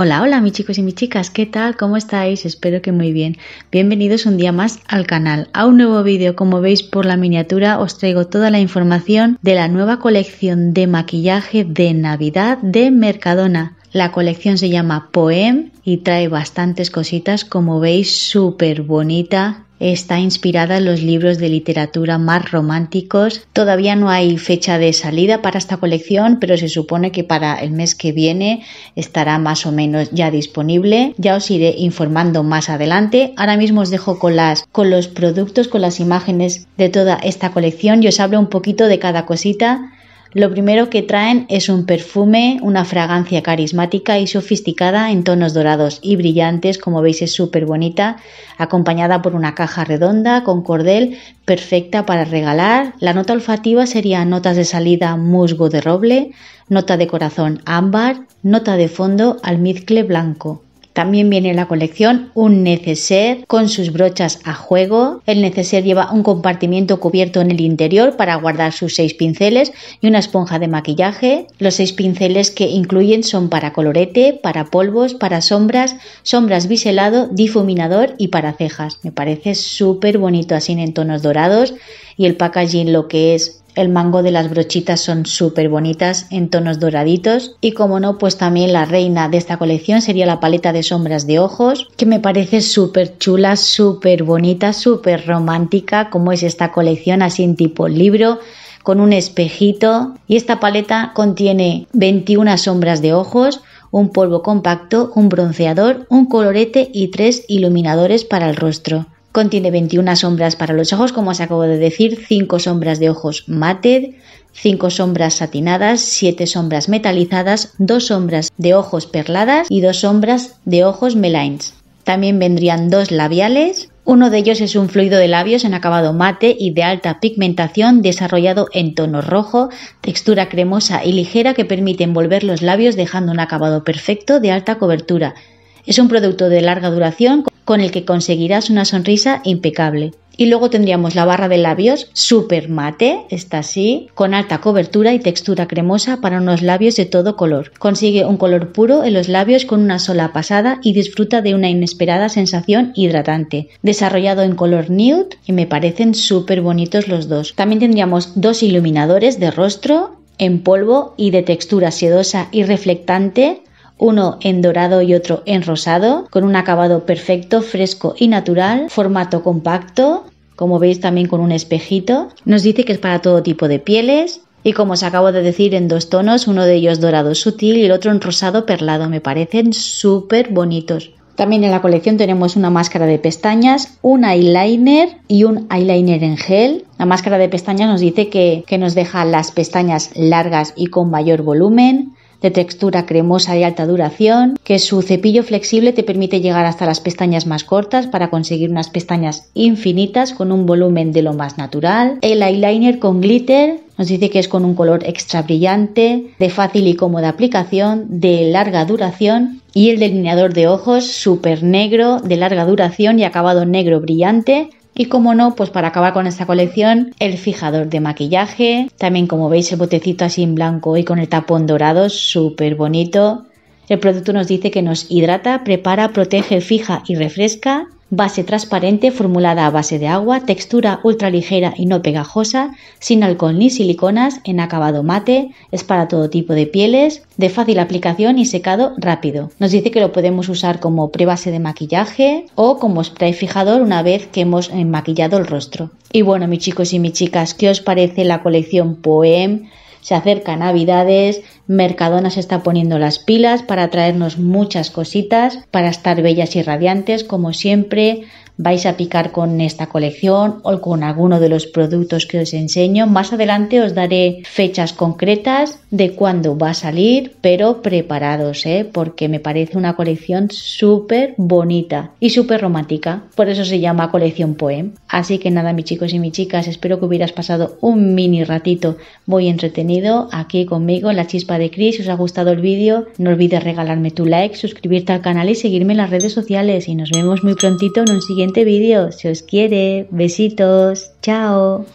Hola, hola mis chicos y mis chicas, ¿qué tal? ¿Cómo estáis? Espero que muy bien. Bienvenidos un día más al canal, a un nuevo vídeo. Como veis por la miniatura os traigo toda la información de la nueva colección de maquillaje de Navidad de Mercadona. La colección se llama Poem y trae bastantes cositas, como veis, súper bonita, Está inspirada en los libros de literatura más románticos. Todavía no hay fecha de salida para esta colección, pero se supone que para el mes que viene estará más o menos ya disponible. Ya os iré informando más adelante. Ahora mismo os dejo con, las, con los productos, con las imágenes de toda esta colección y os hablo un poquito de cada cosita lo primero que traen es un perfume, una fragancia carismática y sofisticada en tonos dorados y brillantes, como veis es súper bonita, acompañada por una caja redonda con cordel perfecta para regalar. La nota olfativa sería notas de salida musgo de roble, nota de corazón ámbar, nota de fondo almizcle blanco. También viene la colección un neceser con sus brochas a juego. El neceser lleva un compartimiento cubierto en el interior para guardar sus seis pinceles y una esponja de maquillaje. Los seis pinceles que incluyen son para colorete, para polvos, para sombras, sombras biselado, difuminador y para cejas. Me parece súper bonito así en tonos dorados y el packaging lo que es el mango de las brochitas son súper bonitas en tonos doraditos y como no, pues también la reina de esta colección sería la paleta de sombras de ojos, que me parece súper chula, súper bonita, súper romántica, como es esta colección así en tipo libro con un espejito y esta paleta contiene 21 sombras de ojos, un polvo compacto, un bronceador, un colorete y tres iluminadores para el rostro. Contiene 21 sombras para los ojos, como os acabo de decir, 5 sombras de ojos mate, 5 sombras satinadas, 7 sombras metalizadas, 2 sombras de ojos perladas y 2 sombras de ojos melines. También vendrían 2 labiales. Uno de ellos es un fluido de labios en acabado mate y de alta pigmentación desarrollado en tono rojo, textura cremosa y ligera que permite envolver los labios dejando un acabado perfecto de alta cobertura. Es un producto de larga duración con el que conseguirás una sonrisa impecable. Y luego tendríamos la barra de labios super mate, está así, con alta cobertura y textura cremosa para unos labios de todo color. Consigue un color puro en los labios con una sola pasada y disfruta de una inesperada sensación hidratante. Desarrollado en color nude y me parecen súper bonitos los dos. También tendríamos dos iluminadores de rostro en polvo y de textura sedosa y reflectante uno en dorado y otro en rosado, con un acabado perfecto, fresco y natural, formato compacto, como veis también con un espejito. Nos dice que es para todo tipo de pieles, y como os acabo de decir, en dos tonos, uno de ellos dorado sutil y el otro en rosado perlado. Me parecen súper bonitos. También en la colección tenemos una máscara de pestañas, un eyeliner y un eyeliner en gel. La máscara de pestañas nos dice que, que nos deja las pestañas largas y con mayor volumen de textura cremosa y alta duración, que su cepillo flexible te permite llegar hasta las pestañas más cortas para conseguir unas pestañas infinitas con un volumen de lo más natural, el eyeliner con glitter nos dice que es con un color extra brillante, de fácil y cómoda aplicación, de larga duración y el delineador de ojos super negro, de larga duración y acabado negro brillante y como no, pues para acabar con esta colección, el fijador de maquillaje. También como veis el botecito así en blanco y con el tapón dorado, súper bonito. El producto nos dice que nos hidrata, prepara, protege, fija y refresca Base transparente formulada a base de agua, textura ultra ligera y no pegajosa, sin alcohol ni siliconas, en acabado mate, es para todo tipo de pieles, de fácil aplicación y secado rápido. Nos dice que lo podemos usar como prebase de maquillaje o como spray fijador una vez que hemos maquillado el rostro. Y bueno, mis chicos y mis chicas, ¿qué os parece la colección Poem? Se acerca Navidades, Mercadona se está poniendo las pilas para traernos muchas cositas, para estar bellas y radiantes, como siempre. Vais a picar con esta colección o con alguno de los productos que os enseño. Más adelante os daré fechas concretas de cuándo va a salir, pero preparados, ¿eh? porque me parece una colección súper bonita y súper romántica. Por eso se llama colección Poem. Así que nada, mis chicos y mis chicas, espero que hubieras pasado un mini ratito. Voy entretenido Bienvenido aquí conmigo en la chispa de Cris. Si os ha gustado el vídeo, no olvides regalarme tu like, suscribirte al canal y seguirme en las redes sociales. Y nos vemos muy prontito en un siguiente vídeo. Si os quiere, besitos, chao.